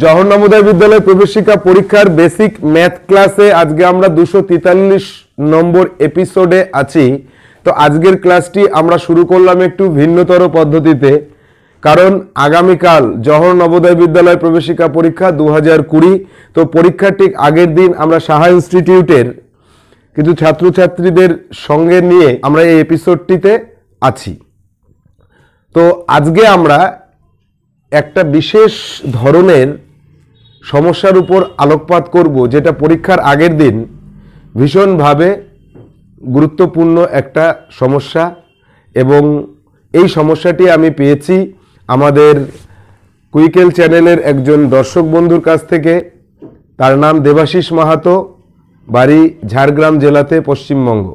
জহর বিদ্যালয় প্রবেশিকা পরীক্ষার বেসিক ম্যাথ ক্লাসে আজকে আমরা দুশো তেতাল্লিশ নম্বর এপিসোডে আছি তো আজকের ক্লাসটি আমরা শুরু করলাম একটু ভিন্নতর পদ্ধতিতে কারণ আগামীকাল জহর নবোদয় বিদ্যালয় প্রবেশিকা পরীক্ষা দু হাজার কুড়ি তো পরীক্ষার ঠিক আগের দিন আমরা সাহা ইনস্টিটিউটের কিছু ছাত্রছাত্রীদের সঙ্গে নিয়ে আমরা এই এপিসোডটিতে আছি তো আজকে আমরা একটা বিশেষ ধরনের সমস্যার উপর আলোকপাত করব যেটা পরীক্ষার আগের দিন ভীষণভাবে গুরুত্বপূর্ণ একটা সমস্যা এবং এই সমস্যাটি আমি পেয়েছি আমাদের কুইকেল চ্যানেলের একজন দর্শক বন্ধুর কাছ থেকে তার নাম দেবাশিস মাহাতো বাড়ি ঝাড়গ্রাম জেলাতে পশ্চিমবঙ্গ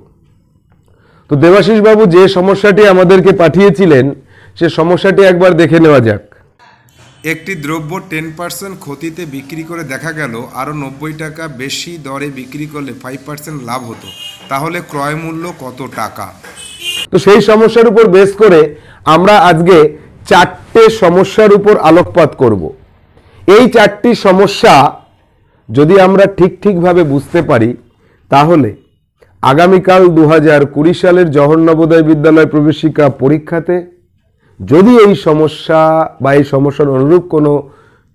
তো দেবাশিসবাবু যে সমস্যাটি আমাদেরকে পাঠিয়েছিলেন সে সমস্যাটি একবার দেখে নেওয়া যাক একটি দ্রব্য টেন পার্সেন্ট ক্ষতিতে বিক্রি করে দেখা গেল আরও নব্বই টাকা বেশি দরে বিক্রি করলে ফাইভ পার্সেন্ট লাভ হতো তাহলে ক্রয় মূল্য কত টাকা তো সেই সমস্যার উপর বেস করে আমরা আজকে চারটে সমস্যার উপর আলোকপাত করব এই চারটি সমস্যা যদি আমরা ঠিক ঠিকভাবে বুঝতে পারি তাহলে আগামীকাল দু হাজার কুড়ি সালের জহর নবোদয় বিদ্যালয় প্রবেশিকা পরীক্ষাতে যদি এই সমস্যা বা এই সমস্যার অনুরূপ কোনো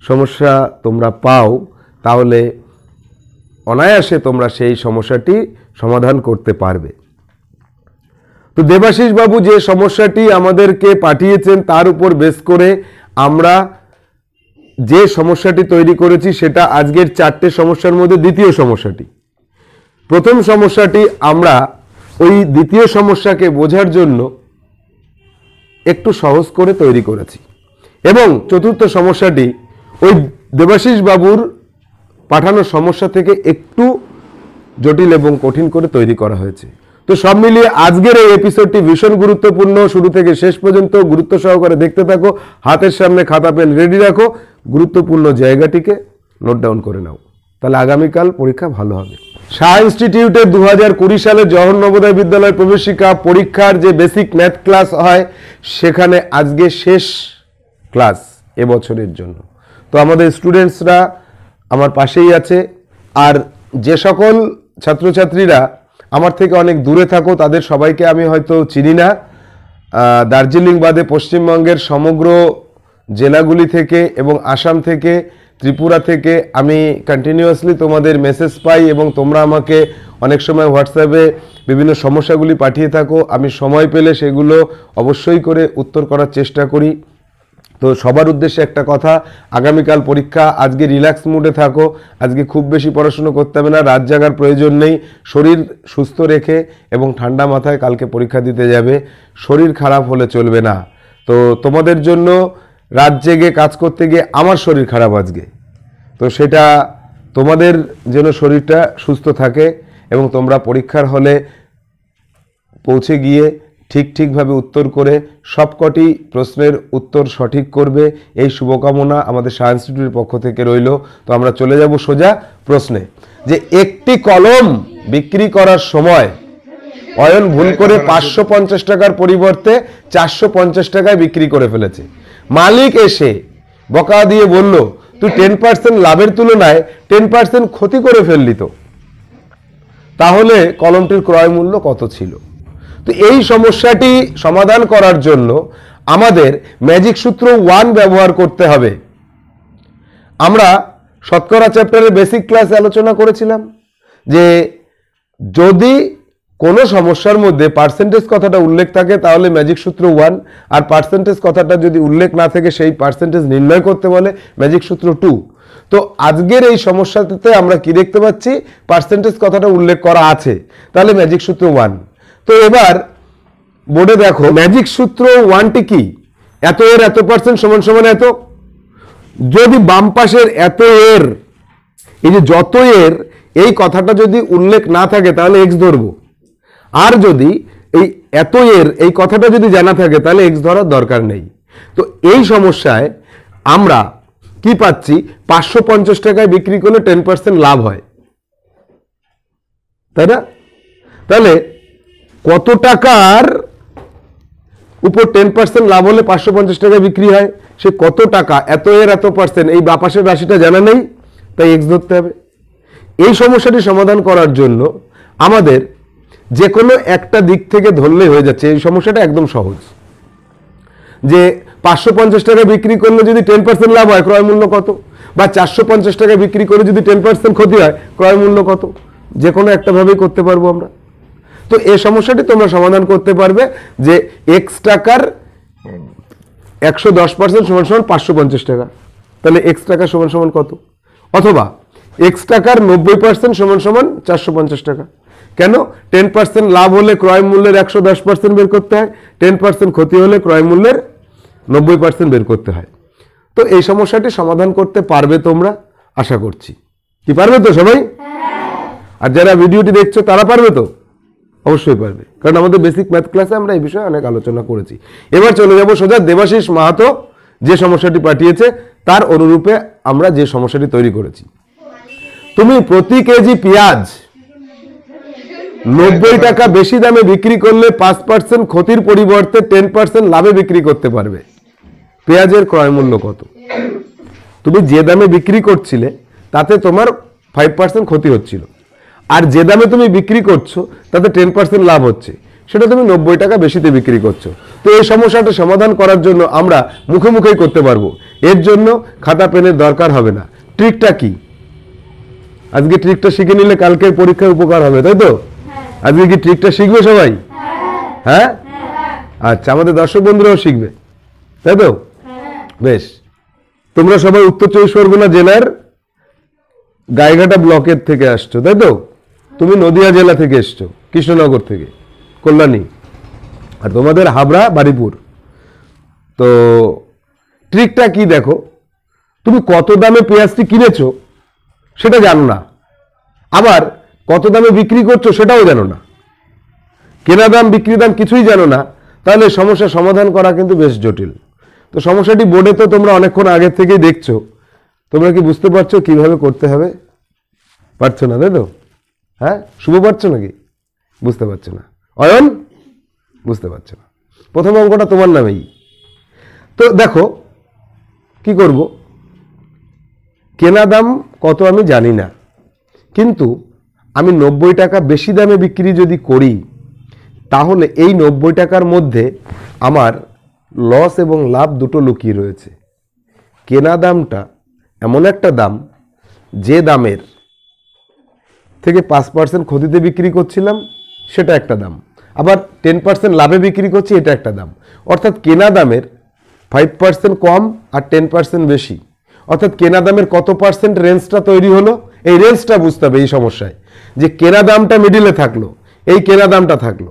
সমস্যা তোমরা পাও তাহলে অনায়াসে তোমরা সেই সমস্যাটি সমাধান করতে পারবে তো বাবু যে সমস্যাটি আমাদেরকে পাঠিয়েছেন তার উপর বেস করে আমরা যে সমস্যাটি তৈরি করেছি সেটা আজকের চারটে সমস্যার মধ্যে দ্বিতীয় সমস্যাটি প্রথম সমস্যাটি আমরা ওই দ্বিতীয় সমস্যাকে বোঝার জন্য একটু সহজ করে তৈরি করেছি এবং চতুর্থ সমস্যাটি ওই দেবাশিস বাবুর পাঠানোর সমস্যা থেকে একটু জটিল এবং কঠিন করে তৈরি করা হয়েছে তো সব মিলিয়ে আজকের এই এপিসোডটি ভীষণ গুরুত্বপূর্ণ শুরু থেকে শেষ পর্যন্ত গুরুত্ব সহকারে দেখতে থাকো হাতের সামনে খাতা পেন রেডি রাখো গুরুত্বপূর্ণ জায়গাটিকে নোট ডাউন করে নাও তাহলে আগামীকাল পরীক্ষা ভালো হবে শাহ ইনস্টিটিউটে দু হাজার কুড়ি সালে জহর নবোদয় বিদ্যালয় প্রবেশিকা পরীক্ষার যে বেসিক ম্যাথ ক্লাস হয় সেখানে আজকে শেষ ক্লাস এবছরের জন্য তো আমাদের স্টুডেন্টসরা আমার পাশেই আছে আর যে সকল ছাত্রছাত্রীরা আমার থেকে অনেক দূরে থাকো তাদের সবাইকে আমি হয়তো চিনি না দার্জিলিং বাদে পশ্চিমবঙ্গের সমগ্র জেলাগুলি থেকে এবং আসাম থেকে ত্রিপুরা থেকে আমি কন্টিনিউয়াসলি তোমাদের মেসেজ পাই এবং তোমরা আমাকে অনেক সময় হোয়াটসঅ্যাপে বিভিন্ন সমস্যাগুলি পাঠিয়ে থাকো আমি সময় পেলে সেগুলো অবশ্যই করে উত্তর করার চেষ্টা করি তো সবার উদ্দেশ্যে একটা কথা আগামীকাল পরীক্ষা আজকে রিল্যাক্স মুডে থাকো আজকে খুব বেশি পড়াশুনো করতে হবে না রাত জাগার প্রয়োজন নেই শরীর সুস্থ রেখে এবং ঠান্ডা মাথায় কালকে পরীক্ষা দিতে যাবে শরীর খারাপ হলে চলবে না তো তোমাদের জন্য রাত জেগে কাজ করতে গিয়ে আমার শরীর খারাপ আজকে তো সেটা তোমাদের যেন শরীরটা সুস্থ থাকে এবং তোমরা পরীক্ষার হলে পৌঁছে গিয়ে ঠিক ঠিকভাবে উত্তর করে সবকটি প্রশ্নের উত্তর সঠিক করবে এই শুভকামনা আমাদের সায়েন্স ইনস্টিটিউটের পক্ষ থেকে রইল তো আমরা চলে যাব সোজা প্রশ্নে যে একটি কলম বিক্রি করার সময় অয়ন ভুল করে পাঁচশো পঞ্চাশ টাকার পরিবর্তে চারশো পঞ্চাশ টাকায় বিক্রি করে ফেলেছে মালিক এসে বকা দিয়ে বলল তুই টেন পার্সেন্ট লাভের তুলনায় টেন পার্সেন্ট ক্ষতি করে ফেললি তো তাহলে কলমটির ক্রয় মূল্য কত ছিল তো এই সমস্যাটি সমাধান করার জন্য আমাদের ম্যাজিক সূত্র ওয়ান ব্যবহার করতে হবে আমরা শতকরা চ্যাপ্টারের বেসিক ক্লাস আলোচনা করেছিলাম যে যদি কোনো সমস্যার মধ্যে পার্সেন্টেজ কথাটা উল্লেখ থাকে তাহলে ম্যাজিক সূত্র ওয়ান আর পার্সেন্টেজ কথাটা যদি উল্লেখ না থাকে সেই পার্সেন্টেজ নির্ণয় করতে বলে ম্যাজিক সূত্র টু তো আজকের এই সমস্যাতে আমরা কি দেখতে পাচ্ছি পার্সেন্টেজ কথাটা উল্লেখ করা আছে তাহলে ম্যাজিক সূত্র ওয়ান তো এবার বোর্ডে দেখো ম্যাজিক সূত্র ওয়ানটি কি এত এর এত পার্সেন্ট সমান সমান এত যদি বাম পাশের এত এর এই যে যত এর এই কথাটা যদি উল্লেখ না থাকে তাহলে এক্স ধরবো আর যদি এই এত এর এই কথাটা যদি জানা থাকে তাহলে এক্স ধরার দরকার নেই তো এই সমস্যায় আমরা কি পাচ্ছি পাঁচশো পঞ্চাশ টাকায় বিক্রি করলে টেন পার্সেন্ট লাভ হয় তাই না তাহলে কত টাকার উপর টেন পার্সেন্ট লাভ হলে পাঁচশো পঞ্চাশ টাকায় বিক্রি হয় সে কত টাকা এত এর এত পার্সেন্ট এই বাপাসের রাশিটা জানা নেই তাই এক্স ধরতে হবে এই সমস্যাটি সমাধান করার জন্য আমাদের যে কোনো একটা দিক থেকে ধরলেই হয়ে যাচ্ছে এই সমস্যাটা একদম সহজ যে পাঁচশো পঞ্চাশ টাকা বিক্রি করলে যদি টেন পার্সেন্ট লাভ হয় ক্রয় মূল্য কত বা চারশো পঞ্চাশ টাকা বিক্রি করে যদি টেন পার্সেন্ট ক্ষতি হয় ক্রয় মূল্য কত যে কোনো একটাভাবেই করতে পারবো আমরা তো এই সমস্যাটি তোমরা সমাধান করতে পারবে যে এক্স টাকার একশো দশ পার্সেন্ট সমান সমান পাঁচশো পঞ্চাশ টাকা তাহলে এক্স টাকা সমান সমান কত অথবা এক্স টাকার নব্বই পার্সেন্ট সমান সমান চারশো পঞ্চাশ টাকা কেন টেন পার্সেন্ট লাভ হলে ক্রয় মূল্যের একশো দশ পার্সেন্ট বের করতে হয় টেন পার্সেন্ট ক্ষতি হলে ক্রয় মূল্যের নব্বই পার্সেন্ট বের করতে হয় তো এই সমস্যাটি সমাধান করতে পারবে তোমরা আশা করছি কি পারবে তো সবাই হ্যাঁ। আর যারা ভিডিওটি দেখছো তারা পারবে তো অবশ্যই পারবে কারণ আমাদের বেসিক ম্যাথ ক্লাসে আমরা এই বিষয়ে অনেক আলোচনা করেছি এবার চলে যাব সোজা দেবাশিস মাহাতো যে সমস্যাটি পাঠিয়েছে তার অনুরূপে আমরা যে সমস্যাটি তৈরি করেছি তুমি প্রতি কেজি পেঁয়াজ নব্বই টাকা বেশি দামে বিক্রি করলে পাঁচ পার্সেন্ট ক্ষতির পরিবর্তে টেন পার্সেন্ট লাভে বিক্রি করতে পারবে পেঁয়াজের ক্রয় মূল্য কত তুমি যে দামে বিক্রি করছিলে তাতে তোমার ফাইভ পার্সেন্ট ক্ষতি হচ্ছিল আর যে দামে তুমি বিক্রি করছো তাতে টেন পার্সেন্ট লাভ হচ্ছে সেটা তুমি নব্বই টাকা বেশিতে বিক্রি করছো তো এই সমস্যাটা সমাধান করার জন্য আমরা মুখে মুখেই করতে পারবো এর জন্য খাতা পেনের দরকার হবে না ট্রিকটা কি আজকে ট্রিকটা শিখে নিলে কালকের পরীক্ষায় উপকার হবে তাই তো আজকে কি ট্রিকটা শিখবে সবাই হ্যাঁ আচ্ছা আমাদের দর্শক বন্ধুরাও শিখবে তাই তো বেশ তোমরা সবাই উত্তর চব্বিশ পরগনা জেলার গাইঘাটা ব্লকের থেকে আসছো তাই তো তুমি নদিয়া জেলা থেকে এসছো কৃষ্ণনগর থেকে কল্যাণী আর তোমাদের হাবড়া বারিপুর তো ট্রিকটা কি দেখো তুমি কত দামে পেঁয়াজটি কিনেছো সেটা জানো না আবার কত দামে বিক্রি করছো সেটাও জানো না কেনা দাম বিক্রি দাম কিছুই জানো না তাহলে সমস্যা সমাধান করা কিন্তু বেশ জটিল তো সমস্যাটি বোর্ডে তো তোমরা অনেকক্ষণ আগের থেকেই দেখছো তোমরা কি বুঝতে পারছো কিভাবে করতে হবে পারছো না তাই তো হ্যাঁ শুভ পারছো নাকি বুঝতে পারছো না অয়ন বুঝতে পারছো না প্রথম অঙ্কটা তোমার নামেই তো দেখো কি করব কেনা দাম কত আমি জানি না কিন্তু আমি নব্বই টাকা বেশি দামে বিক্রি যদি করি তাহলে এই নব্বই টাকার মধ্যে আমার লস এবং লাভ দুটো লুকিয়ে রয়েছে কেনা দামটা এমন একটা দাম যে দামের থেকে পাঁচ পার্সেন্ট ক্ষতিতে বিক্রি করছিলাম সেটা একটা দাম আবার টেন পার্সেন্ট লাভে বিক্রি করছি এটা একটা দাম অর্থাৎ কেনা দামের ফাইভ পার্সেন্ট কম আর টেন পার্সেন্ট বেশি অর্থাৎ কেনা দামের কত পার্সেন্ট রেঞ্জটা তৈরি হলো এই রেঞ্জটা বুঝতে হবে এই সমস্যায় যে কেনা দামটা মিডিলে থাকলো এই কেনা দামটা থাকলো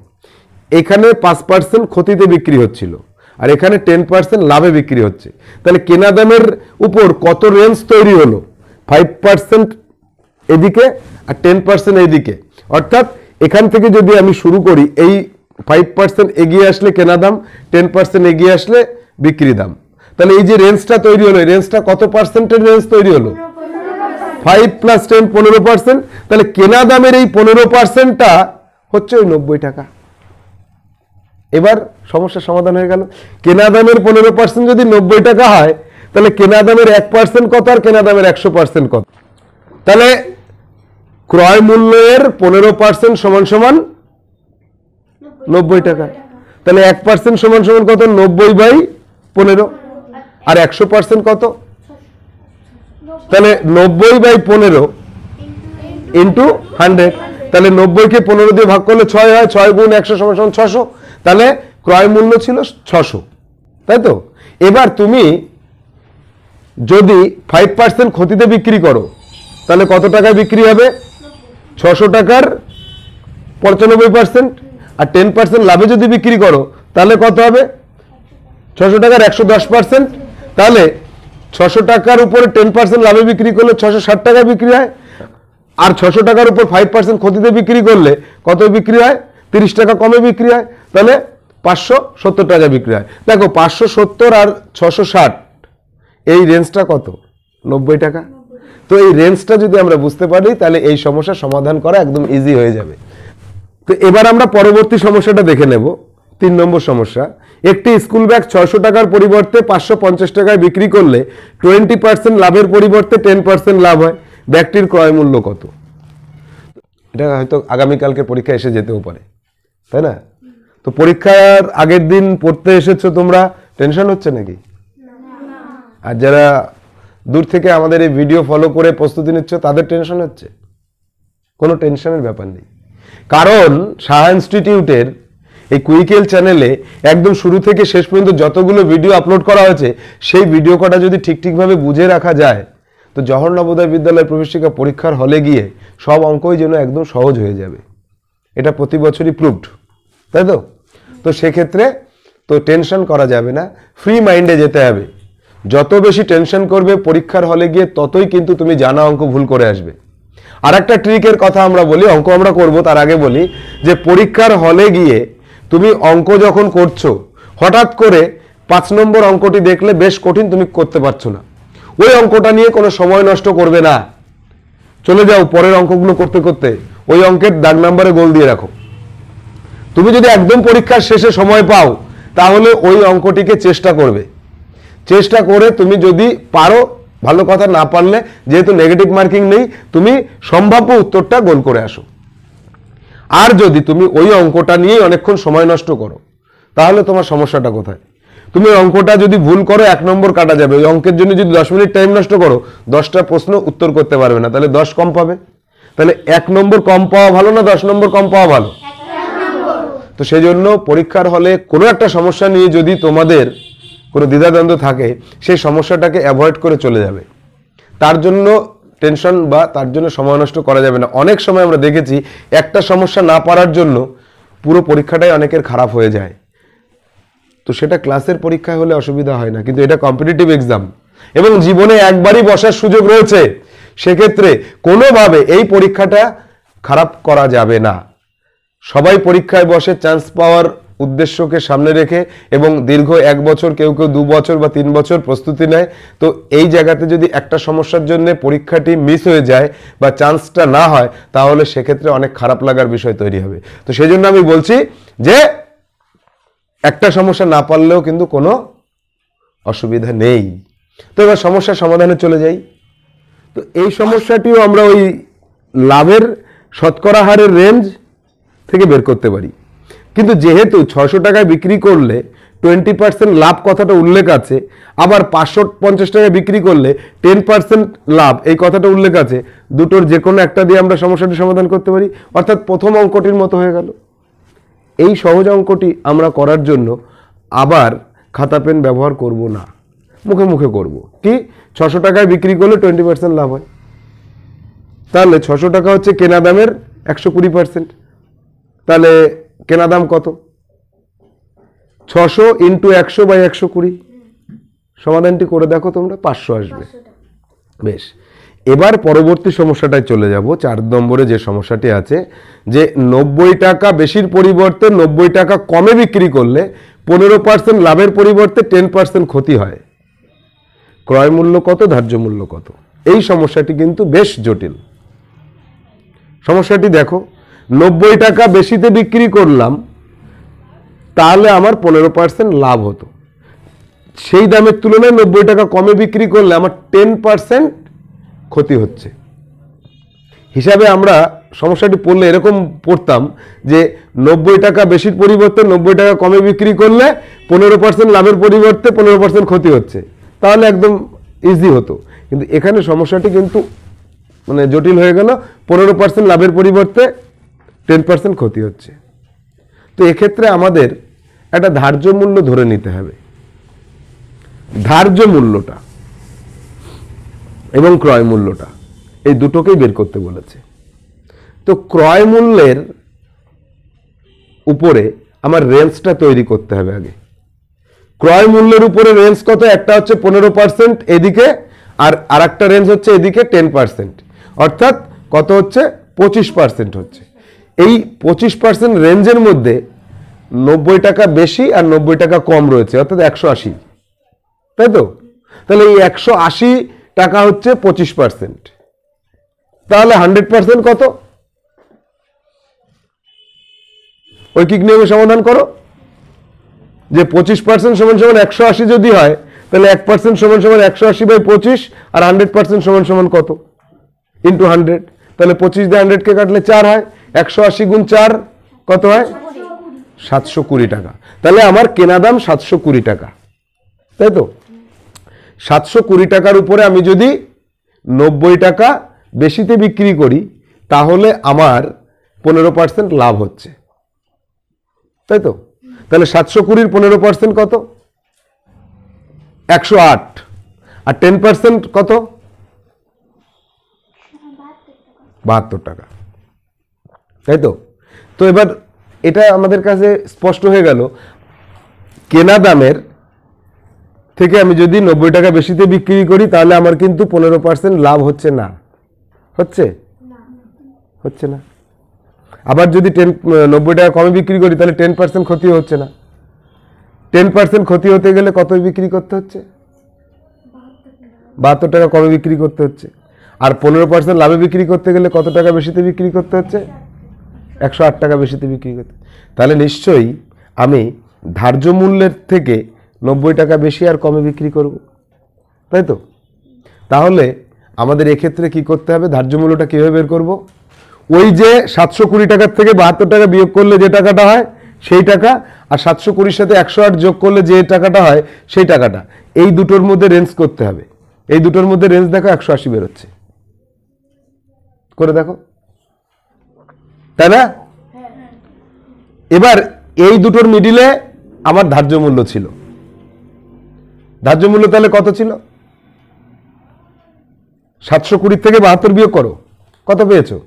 এখানে পাঁচ পার্সেন্ট ক্ষতিতে বিক্রি হচ্ছিল আর এখানে টেন পার্সেন্ট লাভে বিক্রি হচ্ছে তাহলে কেনা দামের উপর কত রেঞ্জ তৈরি হলো ফাইভ পার্সেন্ট এদিকে আর টেন পার্সেন্ট এইদিকে অর্থাৎ এখান থেকে যদি আমি শুরু করি এই ফাইভ পার্সেন্ট এগিয়ে আসলে কেনা দাম টেন পার্সেন্ট এগিয়ে আসলে বিক্রি দাম তাহলে এই যে রেঞ্জটা তৈরি হলো রেঞ্জটা কত পার্সেন্টের রেঞ্জ তৈরি হলো ফাইভ প্লাস টেন পনেরো পার্সেন্ট তাহলে কেনা দামের এই পনেরো পার্সেন্টটা হচ্ছে ওই নব্বই টাকা এবার সমস্যার সমাধান হয়ে গেল কেনা দামের পনেরো পার্সেন্ট যদি নব্বই টাকা হয় তাহলে কেনা দামের এক পার্সেন্ট কত আর কেনা দামের একশো পার্সেন্ট কত তাহলে ক্রয় মূল্যের পনেরো পার্সেন্ট সমান সমান নব্বই টাকা তাহলে এক পার্সেন্ট সমান সমান কত নব্বই বাই পনেরো আর একশো পার্সেন্ট কত তাহলে নব্বই বাই পনেরো ইন্টু হান্ড্রেড তাহলে নব্বইকে পনেরো দিয়ে ভাগ করলে ছয় হয় ছয় গুণ একশো সমান ছশো তাহলে ক্রয় মূল্য ছিল ছশো তাই তো এবার তুমি যদি ফাইভ পার্সেন্ট ক্ষতিতে বিক্রি করো তাহলে কত টাকায় বিক্রি হবে ছশো টাকার পঁচানব্বই পার্সেন্ট আর টেন পার্সেন্ট লাভে যদি বিক্রি করো তাহলে কত হবে ছশো টাকার একশো দশ পার্সেন্ট তাহলে ছশো টাকার উপরে টেন পার্সেন্ট লাভে বিক্রি করলে ছশো ষাট টাকা বিক্রি হয় আর ছশো টাকার উপর ফাইভ পার্সেন্ট ক্ষতিতে বিক্রি করলে কত বিক্রি হয় তিরিশ টাকা কমে বিক্রি হয় তাহলে পাঁচশো সত্তর টাকা বিক্রি হয় দেখো পাঁচশো সত্তর আর ছশো ষাট এই রেঞ্জটা কত নব্বই টাকা তো এই রেঞ্জটা যদি আমরা বুঝতে পারি তাহলে এই সমস্যা সমাধান করা একদম ইজি হয়ে যাবে তো এবার আমরা পরবর্তী সমস্যাটা দেখে নেব তিন নম্বর সমস্যা একটি স্কুল ব্যাগ ছয়শো টাকার পরিবর্তে পাঁচশো পঞ্চাশ টাকায় বিক্রি করলে টোয়েন্টি পার্সেন্ট লাভের পরিবর্তে টেন পার্সেন্ট লাভ হয় ব্যাগটির ক্রয়মূল্য কত এটা হয়তো আগামীকালকে পরীক্ষা এসে যেতেও পারে তাই না তো পরীক্ষার আগের দিন পড়তে এসেছো তোমরা টেনশন হচ্ছে নাকি আর যারা দূর থেকে আমাদের এই ভিডিও ফলো করে প্রস্তুতি নিচ্ছ তাদের টেনশন হচ্ছে কোনো টেনশনের ব্যাপার নেই কারণ সাহা ইনস্টিটিউটের এই কুইকেল চ্যানেলে একদম শুরু থেকে শেষ পর্যন্ত যতগুলো ভিডিও আপলোড করা হয়েছে সেই ভিডিও কটা যদি ঠিক ঠিকভাবে বুঝে রাখা যায় তো জহর নবোদয় বিদ্যালয় প্রবেশিকা পরীক্ষার হলে গিয়ে সব অঙ্কই যেন একদম সহজ হয়ে যাবে এটা প্রতি বছরই প্রুভড তাই তো তো সেক্ষেত্রে তো টেনশন করা যাবে না ফ্রি মাইন্ডে যেতে হবে যত বেশি টেনশন করবে পরীক্ষার হলে গিয়ে ততই কিন্তু তুমি জানা অঙ্ক ভুল করে আসবে আর একটা ট্রিকের কথা আমরা বলি অঙ্ক আমরা করব তার আগে বলি যে পরীক্ষার হলে গিয়ে তুমি অঙ্ক যখন করছো হঠাৎ করে পাঁচ নম্বর অঙ্কটি দেখলে বেশ কঠিন তুমি করতে পারছো না ওই অঙ্কটা নিয়ে কোনো সময় নষ্ট করবে না চলে যাও পরের অঙ্কগুলো করতে করতে ওই অঙ্কের দাগ নাম্বারে গোল দিয়ে রাখো তুমি যদি একদম পরীক্ষার শেষে সময় পাও তাহলে ওই অঙ্কটিকে চেষ্টা করবে চেষ্টা করে তুমি যদি পারো ভালো কথা না পারলে যেহেতু নেগেটিভ মার্কিং নেই তুমি সম্ভাব্য উত্তরটা গোল করে আসো আর যদি তুমি ওই অঙ্কটা নিয়েই অনেকক্ষণ সময় নষ্ট করো তাহলে তোমার সমস্যাটা কোথায় তুমি অঙ্কটা যদি ভুল করো এক নম্বর কাটা যাবে ওই অঙ্কের জন্য যদি দশ মিনিট টাইম নষ্ট করো দশটা প্রশ্ন উত্তর করতে পারবে না তাহলে দশ কম পাবে তাহলে এক নম্বর কম পাওয়া ভালো না দশ নম্বর কম পাওয়া ভালো তো সেই জন্য পরীক্ষার হলে কোনো একটা সমস্যা নিয়ে যদি তোমাদের কোনো দ্বিধাদ্বন্দ্ব থাকে সেই সমস্যাটাকে অ্যাভয়েড করে চলে যাবে তার জন্য টেনশন বা তার জন্য সময় নষ্ট করা যাবে না অনেক সময় আমরা দেখেছি একটা সমস্যা না পারার জন্য পুরো পরীক্ষাটাই অনেকের খারাপ হয়ে যায় তো সেটা ক্লাসের পরীক্ষায় হলে অসুবিধা হয় না কিন্তু এটা কম্পিটিটিভ এক্সাম এবং জীবনে একবারই বসার সুযোগ রয়েছে সেক্ষেত্রে কোনোভাবে এই পরীক্ষাটা খারাপ করা যাবে না সবাই পরীক্ষায় বসে চান্স পাওয়ার উদ্দেশ্যকে সামনে রেখে এবং দীর্ঘ এক বছর কেউ কেউ দু বছর বা তিন বছর প্রস্তুতি নেয় তো এই জায়গাতে যদি একটা সমস্যার জন্য পরীক্ষাটি মিস হয়ে যায় বা চান্সটা না হয় তাহলে সেক্ষেত্রে অনেক খারাপ লাগার বিষয় তৈরি হবে তো সেই জন্য আমি বলছি যে একটা সমস্যা না পারলেও কিন্তু কোনো অসুবিধা নেই তো এবার সমস্যার সমাধানে চলে যাই তো এই সমস্যাটিও আমরা ওই লাভের শতকরা হারের রেঞ্জ থেকে বের করতে পারি কিন্তু যেহেতু ছশো টাকায় বিক্রি করলে টোয়েন্টি পার্সেন্ট লাভ কথাটা উল্লেখ আছে আবার পাঁচশো পঞ্চাশ টাকায় বিক্রি করলে টেন পার্সেন্ট লাভ এই কথাটা উল্লেখ আছে দুটোর যে কোনো একটা দিয়ে আমরা সমস্যাটি সমাধান করতে পারি অর্থাৎ প্রথম অঙ্কটির মতো হয়ে গেল এই সহজ অঙ্কটি আমরা করার জন্য আবার খাতা পেন ব্যবহার করব না মুখে মুখে করব কি ছশো টাকায় বিক্রি করলে টোয়েন্টি পার্সেন্ট লাভ হয় তাহলে ছশো টাকা হচ্ছে কেনা দামের একশো কুড়ি পার্সেন্ট তাহলে কেনা দাম কত ছশো ইন্টু একশো বাই একশো কুড়ি সমাধানটি করে দেখো তোমরা পাঁচশো আসবে বেশ এবার পরবর্তী সমস্যাটায় চলে যাব চার নম্বরে যে সমস্যাটি আছে যে নব্বই টাকা বেশির পরিবর্তে নব্বই টাকা কমে বিক্রি করলে পনেরো পার্সেন্ট লাভের পরিবর্তে টেন পার্সেন্ট ক্ষতি হয় ক্রয় মূল্য কত ধার্য মূল্য কত এই সমস্যাটি কিন্তু বেশ জটিল সমস্যাটি দেখো নব্বই টাকা বেশিতে বিক্রি করলাম তাহলে আমার পনেরো পার্সেন্ট লাভ হতো সেই দামের তুলনায় নব্বই টাকা কমে বিক্রি করলে আমার টেন পার্সেন্ট ক্ষতি হচ্ছে হিসাবে আমরা সমস্যাটি পড়লে এরকম পড়তাম যে নব্বই টাকা বেশির পরিবর্তে নব্বই টাকা কমে বিক্রি করলে পনেরো পার্সেন্ট লাভের পরিবর্তে পনেরো পার্সেন্ট ক্ষতি হচ্ছে তাহলে একদম ইজি হতো কিন্তু এখানে সমস্যাটি কিন্তু মানে জটিল হয়ে গেল পনেরো পার্সেন্ট লাভের পরিবর্তে টেন পার্সেন্ট ক্ষতি হচ্ছে তো এক্ষেত্রে আমাদের একটা ধার্য মূল্য ধরে নিতে হবে ধার্য মূল্যটা এবং ক্রয় মূল্যটা এই দুটোকেই বের করতে বলেছে তো ক্রয় মূল্যের উপরে আমার রেঞ্জটা তৈরি করতে হবে আগে ক্রয় মূল্যের উপরে রেঞ্জ কত একটা হচ্ছে পনেরো পার্সেন্ট এদিকে আর আর একটা রেঞ্জ হচ্ছে এদিকে টেন পার্সেন্ট অর্থাৎ কত হচ্ছে পঁচিশ পার্সেন্ট হচ্ছে এই পঁচিশ পার্সেন্ট রেঞ্জের মধ্যে নব্বই টাকা বেশি আর নব্বই টাকা কম রয়েছে অর্থাৎ একশো আশি তাই তো তাহলে এই একশো আশি টাকা হচ্ছে পঁচিশ পার্সেন্ট তাহলে হান্ড্রেড পার্সেন্ট কত ঐকিক নিয়মে সমাধান করো যে পঁচিশ পার্সেন্ট সমান সমান একশো আশি যদি হয় তাহলে এক পার্সেন্ট সমান সমান একশো আশি বাই পঁচিশ আর হান্ড্রেড পার্সেন্ট সমান সমান কত ইন্টু হান্ড্রেড তাহলে পঁচিশ দিয়ে হান্ড্রেডকে কাটলে চার হয় একশো আশি গুণ চার কত হয় সাতশো কুড়ি টাকা তাহলে আমার কেনা দাম সাতশো কুড়ি টাকা তাই তো সাতশো কুড়ি টাকার উপরে আমি যদি নব্বই টাকা বেশিতে বিক্রি করি তাহলে আমার পনেরো পার্সেন্ট লাভ হচ্ছে তাই তো তাহলে সাতশো কুড়ির পনেরো পার্সেন্ট কত একশো আট আর টেন পার্সেন্ট কত বাহাত্তর টাকা তাই তো তো এবার এটা আমাদের কাছে স্পষ্ট হয়ে গেল কেনা দামের থেকে আমি যদি নব্বই টাকা বেশিতে বিক্রি করি তাহলে আমার কিন্তু পনেরো পার্সেন্ট লাভ হচ্ছে না হচ্ছে হচ্ছে না আবার যদি টেন নব্বই টাকা কমে বিক্রি করি তাহলে টেন পার্সেন্ট ক্ষতি হচ্ছে না টেন পার্সেন্ট ক্ষতি হতে গেলে কত বিক্রি করতে হচ্ছে বাহাত্তর টাকা কমে বিক্রি করতে হচ্ছে আর পনেরো পার্সেন্ট লাভে বিক্রি করতে গেলে কত টাকা বেশিতে বিক্রি করতে হচ্ছে একশো আট টাকা বেশিতে বিক্রি করতে তাহলে নিশ্চয়ই আমি ধার্য মূল্যের থেকে নব্বই টাকা বেশি আর কমে বিক্রি করব তাই তো তাহলে আমাদের এক্ষেত্রে কি করতে হবে ধার্য মূল্যটা কীভাবে বের করব ওই যে সাতশো কুড়ি টাকার থেকে বাহাত্তর টাকা বিয়োগ করলে যে টাকাটা হয় সেই টাকা আর সাতশো কুড়ির সাথে একশো আট যোগ করলে যে টাকাটা হয় সেই টাকাটা এই দুটোর মধ্যে রেঞ্জ করতে হবে এই দুটোর মধ্যে রেঞ্জ দেখো একশো আশি বেরোচ্ছে করে দেখো তাই না এবার এই দুটোর মিডিলে আমার ধার্য মূল্য ছিল ধার্য মূল্য তাহলে কত ছিল সাতশো কুড়ি থেকে বাহাত্তর বিয়োগ করো কত পেয়েছো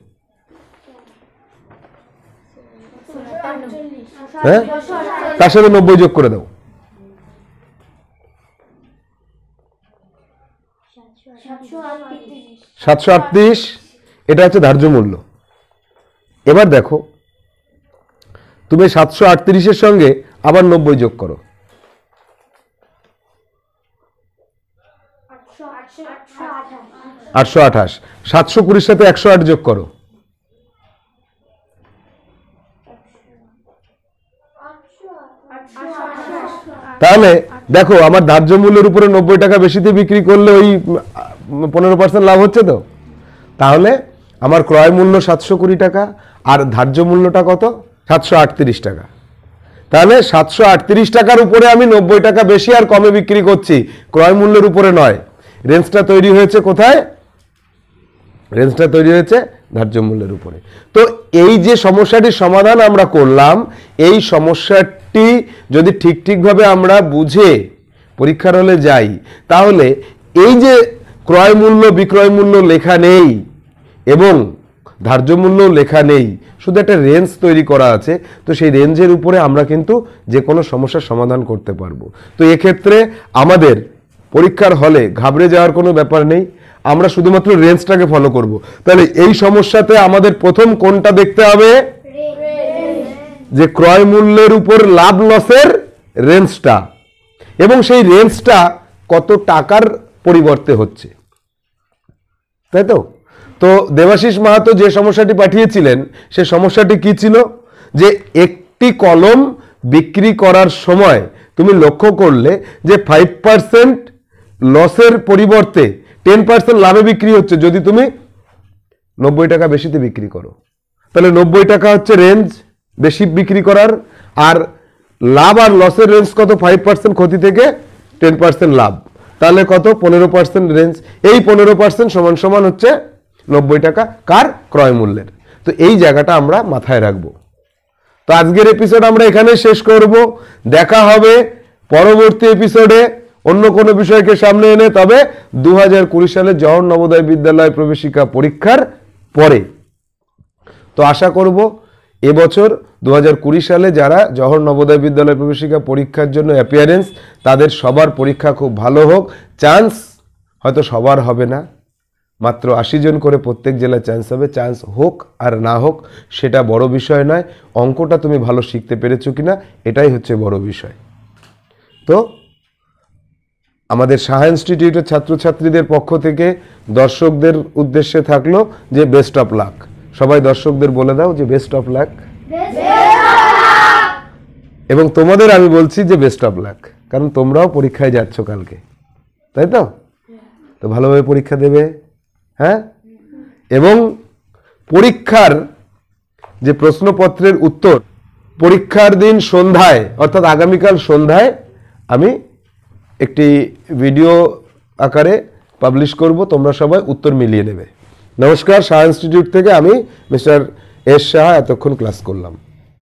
হ্যাঁ তার সাথে নব্বই যোগ করে দাও সাতশো আটত্রিশ এটা হচ্ছে ধার্য মূল্য এবার দেখো তুমি সাতশো আটত্রিশের সঙ্গে আবার নব্বই যোগ করো আটশো আঠাশ সাতশো কুড়ির সাথে একশো আট যোগ করো তাহলে দেখো আমার ধার্য মূল্যের উপরে নব্বই টাকা বেশিতে বিক্রি করলে ওই পনেরো পার্সেন্ট লাভ হচ্ছে তো তাহলে আমার ক্রয় মূল্য সাতশো কুড়ি টাকা আর ধার্য মূল্যটা কত সাতশো আটত্রিশ টাকা তাহলে সাতশো আটত্রিশ টাকার উপরে আমি নব্বই টাকা বেশি আর কমে বিক্রি করছি ক্রয় মূল্যের উপরে নয় রেঞ্জটা তৈরি হয়েছে কোথায় রেঞ্জটা তৈরি হয়েছে ধার্য মূল্যের উপরে তো এই যে সমস্যাটির সমাধান আমরা করলাম এই সমস্যাটি যদি ঠিক ঠিকভাবে আমরা বুঝে পরীক্ষার হলে যাই তাহলে এই যে ক্রয় মূল্য বিক্রয় মূল্য লেখা নেই এবং ধার্য মূল্য লেখা নেই শুধু একটা রেঞ্জ তৈরি করা আছে তো সেই রেঞ্জের উপরে আমরা কিন্তু যে কোনো সমস্যার সমাধান করতে পারবো তো এক্ষেত্রে আমাদের পরীক্ষার হলে ঘাবড়ে যাওয়ার কোনো ব্যাপার নেই আমরা শুধুমাত্র রেঞ্জটাকে ফলো করব। তাহলে এই সমস্যাতে আমাদের প্রথম কোনটা দেখতে হবে যে ক্রয় মূল্যের উপর লাভ লসের রেঞ্জটা এবং সেই রেঞ্জটা কত টাকার পরিবর্তে হচ্ছে তাই তো তো দেবাশিস মাহাতো যে সমস্যাটি পাঠিয়েছিলেন সে সমস্যাটি কি ছিল যে একটি কলম বিক্রি করার সময় তুমি লক্ষ্য করলে যে ফাইভ পার্সেন্ট লসের পরিবর্তে টেন পার্সেন্ট লাভে বিক্রি হচ্ছে যদি তুমি নব্বই টাকা বেশিতে বিক্রি করো তাহলে নব্বই টাকা হচ্ছে রেঞ্জ বেশি বিক্রি করার আর লাভ আর লসের রেঞ্জ কত ফাইভ পার্সেন্ট ক্ষতি থেকে টেন পার্সেন্ট লাভ তাহলে কত পনেরো পার্সেন্ট রেঞ্জ এই পনেরো পার্সেন্ট সমান সমান হচ্ছে নব্বই টাকা কার ক্রয় মূল্যের তো এই জায়গাটা আমরা মাথায় রাখবো তো আজকের এপিসোড আমরা এখানে শেষ করব দেখা হবে পরবর্তী এপিসোডে অন্য কোনো বিষয়কে সামনে এনে তবে দু হাজার কুড়ি সালে জওয়ার নবোদয় বিদ্যালয় প্রবেশিকা পরীক্ষার পরে তো আশা করব এবছর দু হাজার কুড়ি সালে যারা জহর নবোদয় বিদ্যালয় প্রবেশিকা পরীক্ষার জন্য অ্যাপিয়ারেন্স তাদের সবার পরীক্ষা খুব ভালো হোক চান্স হয়তো সবার হবে না মাত্র আশি জন করে প্রত্যেক জেলায় চান্স হবে চান্স হোক আর না হোক সেটা বড় বিষয় নয় অঙ্কটা তুমি ভালো শিখতে পেরেছো কি না এটাই হচ্ছে বড় বিষয় তো আমাদের সাহা ইনস্টিটিউটের ছাত্রছাত্রীদের পক্ষ থেকে দর্শকদের উদ্দেশ্যে থাকলো যে বেস্ট অফ লাক সবাই দর্শকদের বলে দাও যে বেস্ট অফ লাক এবং তোমাদের আমি বলছি যে বেস্ট অফ লাক কারণ তোমরাও পরীক্ষায় যাচ্ছ কালকে তাই তো তো ভালোভাবে পরীক্ষা দেবে হ্যাঁ এবং পরীক্ষার যে প্রশ্নপত্রের উত্তর পরীক্ষার দিন সন্ধ্যায় অর্থাৎ আগামীকাল সন্ধ্যায় আমি একটি ভিডিও আকারে পাবলিশ করব তোমরা সবাই উত্তর মিলিয়ে নেবে নমস্কার শাহ ইনস্টিটিউট থেকে আমি মিস্টার এস শাহ এতক্ষণ ক্লাস করলাম